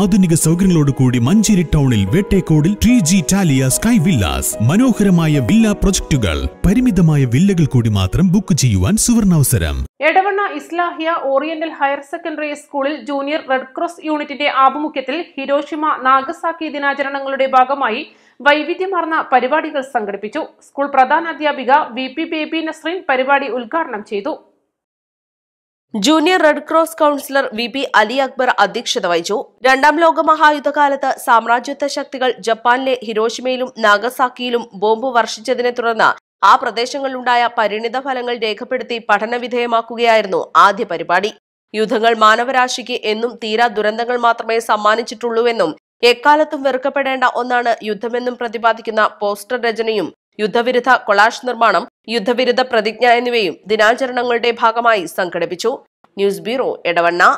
ആധുനിക സൗകര്യങ്ങളോട് കൂടി മഞ്ചേരി ടൗണിൽ വേട്ടേക്കോടിൽ ത്രീ ജി ടാലിയ സ്കൈ വില്ലാസ് മനോഹരമായ വില്ല പ്രൊജക്ടുകൾ പരിമിതമായ വില്ലകൾ കൂടി മാത്രം ബുക്ക് ചെയ്യുവാൻ സുവർണാവസരം Edavanna Islahiya oriental higher secondary സ്കൂളിൽ ജൂനിയർ റെഡ് ക്രോസ് യൂണിറ്റിന്റെ ആഭിമുഖ്യത്തിൽ ഹിരോഷിമ നാഗസാക്കി ദിനാചരണങ്ങളുടെ ഭാഗമായി വൈവിധ്യമാർന്ന പരിപാടികൾ സംഘടിപ്പിച്ചു സ്കൂൾ അധ്യാപിക വി പി ബേബി നസ്രീൻ പരിപാടി ഉദ്ഘാടനം ചെയ്തു junior red cross councillor V P Ali Akbar അധ്യക്ഷത വഹിച്ചു രണ്ടാം ലോക മഹായുദ്ധകാലത്ത് സാമ്രാജ്യത്വ ശക്തികൾ ജപ്പാനിലെ ഹിരോഷിമയിലും നാഗസാക്കിയിലും ബോംബ് വർഷിച്ചതിനെ തുടർന്ന് ആ പ്രദേശങ്ങളിലുണ്ടായ പരിണിത ഫലങ്ങൾ രേഖപ്പെടുത്തി പഠനവിധേയമാക്കുകയായിരുന്നു ആദ്യ പരിപാടി യുദ്ധങ്ങൾ മാനവരാശിക്ക് എന്നും തീരാ ദുരന്തങ്ങൾ മാത്രമേ സമ്മാനിച്ചിട്ടുള്ളൂവെന്നും എക്കാലത്തും വെറുക്കപ്പെടേണ്ട ഒന്നാണ് യുദ്ധമെന്നും പ്രതിപാദിക്കുന്ന പോസ്റ്റർ രചനയും യുദ്ധവിരുദ്ധ കൊളാഷ് നിർമ്മാണം യുദ്ധവിരുദ്ധ പ്രതിജ്ഞ എന്നിവയും ദിനാചരണങ്ങളുടെ ഭാഗമായി സംഘടിപ്പിച്ചു ന്യൂസ് ബ്യൂറോ എടവണ്ണ